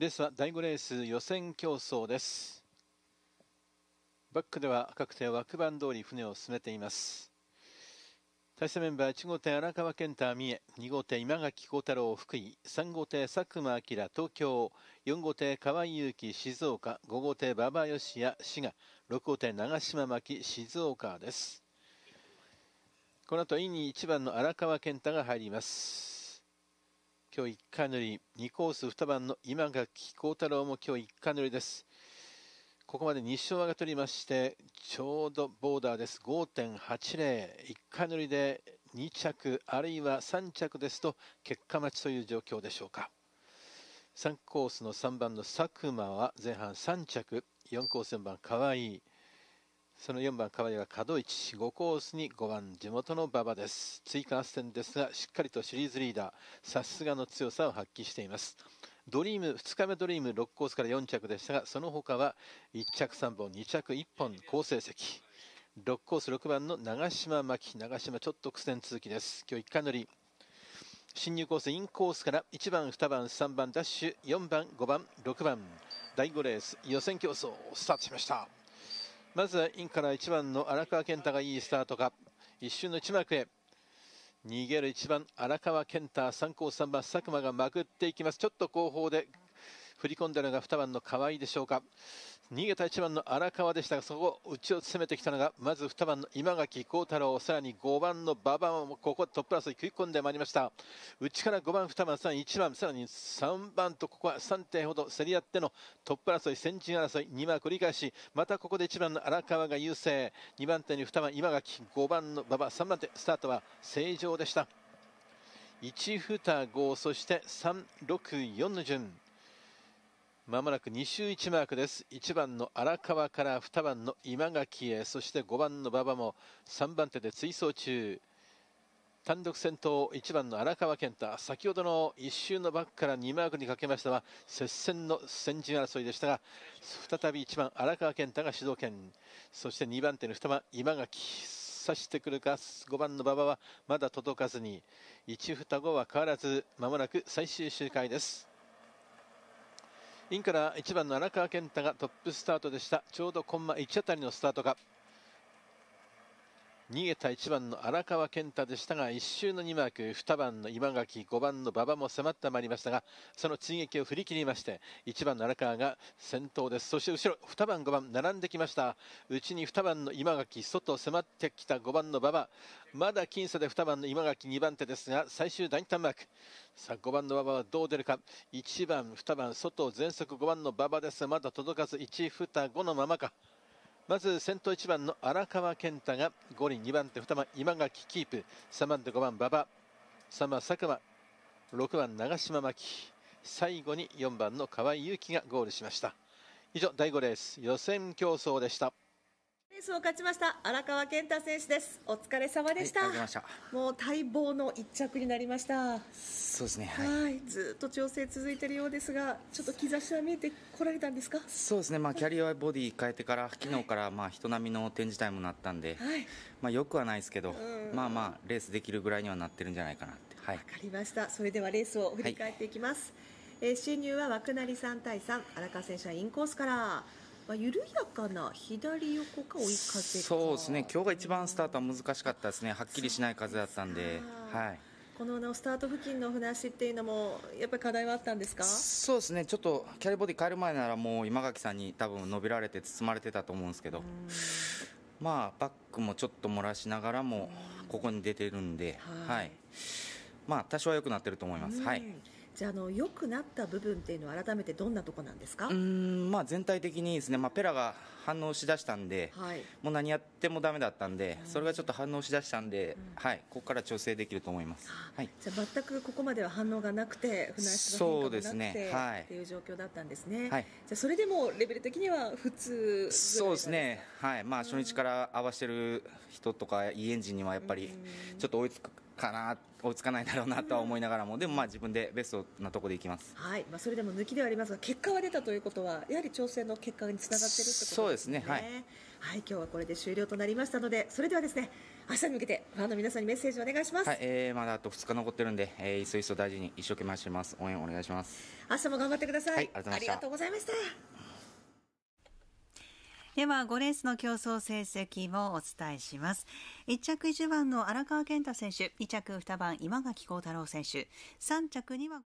レースは第5レース予選競争ですバックでは各手枠番通り船を進めています対戦メンバー1号艇荒川健太三重2号艇今垣幸太郎福井3号艇佐久間明東京4号艇河合祐静岡5号艇馬場也滋賀6号艇長島静岡ですこの後インに1番の荒川健太が入ります今日1回乗り2コース2番の今垣幸太郎も今日1回乗りですここまで2勝が取りましてちょうどボーダーです5.801回乗りで2着あるいは3着ですと結果待ちという状況でしょうか3コースの3番の佐久間は前半3着4コース4番かわいいその4番川井は角動四5コースに5番地元の馬場です追加圧戦ですがしっかりとシリーズリーダーさすがの強さを発揮していますドリーム2日目ドリーム6コースから4着でしたがその他は1着3本2着1本好成績6コース6番の長島牧長島ちょっと苦戦続きです今日1回乗り進入コースインコースから1番2番3番ダッシュ4番5番6番第5レース予選競争スタートしましたまずはインから1番の荒川健太がいいスタートか一瞬の内幕へ逃げる1番荒川健太3コース3番佐久間がまくっていきますちょっと後方で振り込んだのが2番の河合でしょうか逃げた1番の荒川でしたがそこを内を攻めてきたのがまず2番の今垣幸太郎さらに5番の馬場もここトップ争い食い込んでまいりました内から5番2番3 1番さらに3番とここは3点ほど競り合ってのトップ争い先陣争い2番繰り返しまたここで1番の荒川が優勢2番手に2番今垣5番の馬場3番手スタートは正常でした1二5そして364の順。まもなく2周1マークです1番の荒川から2番の今垣へそして5番の馬場も3番手で追走中単独先頭1番の荒川健太先ほどの1周のバックから2マークにかけましたは接戦の先陣争いでしたが再び1番荒川健太が主導権そして2番手の2番今垣刺してくるか5番の馬場はまだ届かずに1双子は変わらずまもなく最終周回です。インから1番の荒川健太がトップスタートでしたちょうどコンマ1あたりのスタートか逃げた1番の荒川健太でしたが1周の2マーク2番の今垣5番の馬場も迫ってまいりましたがその追撃を振り切りまして1番の荒川が先頭ですそして後ろ2番5番並んできましたうちに2番の今垣外迫ってきた5番の馬場まだ僅差で2番の今垣2番手ですが最終第2ターンマークさあ5番の馬場はどう出るか1番2番外全速5番の馬場ですまだ届かず1、2、5のままか。まず先頭1番の荒川健太が5輪2番手2番今垣キープ3番手5番馬場3番佐久間6番長島真紀最後に4番の河合勇輝がゴールしました以上第5レース予選競争でしたレースを勝ちました荒川健太選手ですお疲れ様でしたはい、もう待望の一着になりましたそうですねはいずっと調整続いているようですがちょっと兆しは見えてこられたんですかそうですねまあキャリアボディ変えてから昨日からまあ人並みの展示台もなったんで、はい、まあよくはないですけどまあまあレースできるぐらいにはなってるんじゃないかなってはいわかりましたそれではレースを振り返っていきます、はい、えー、進入は枠成さん対3荒川選手はインコースからまあ、緩やかな左横か追い風そうですね今日が一番スタートは難しかったですねはっきりしない風だったんで。はいこののスタート付近の船足っていうのも、やっぱり課題はあったんですかそうですね、ちょっとキャリーボディ変える前なら、もう今垣さんに多分伸びられて、包まれてたと思うんですけど、まあ、バックもちょっと漏らしながらも、ここに出てるんで、はい、はい、まあ、多少は良くなってると思います。はいじゃあの良くなった部分っていうのは改めてどんなとこなんですかうん、まあ、全体的にですね、まあ、ペラが反応しだしたんで、はい、もう何やってもだめだったんで、うん、それがちょっと反応しだしたんで、うん、はい、ここから調整できると思います、はい、じゃあ全くここまでは反応がなくて船足が変なくて、ねはい、っていう状況だったんですね、はい、じゃあそれでもレベル的には普通そうですね、はいまあ、初日から合わせてる人とかいいエンジンにはやっぱりちょっと追いつくかなっ追いつかないだろうなとは思いながらも、でもまあ自分でベストなところでいきます、はいまあ、それでも抜きではありますが、結果は出たということは、やはり調整の結果につながっているということですねそうですね、はい、はい、今日はこれで終了となりましたので、それではですね明日に向けて、ファンの皆さんにメッセージお願いします、はい、えー、まだあと2日残ってるんで、えー、いそいそ大事に一生懸命走ります、応援お願いします。明日も頑張ってください、はい、ありがとうございました。では5レースの競争成績をお伝えします1着1番の荒川健太選手2着2番今垣幸太郎選手3着には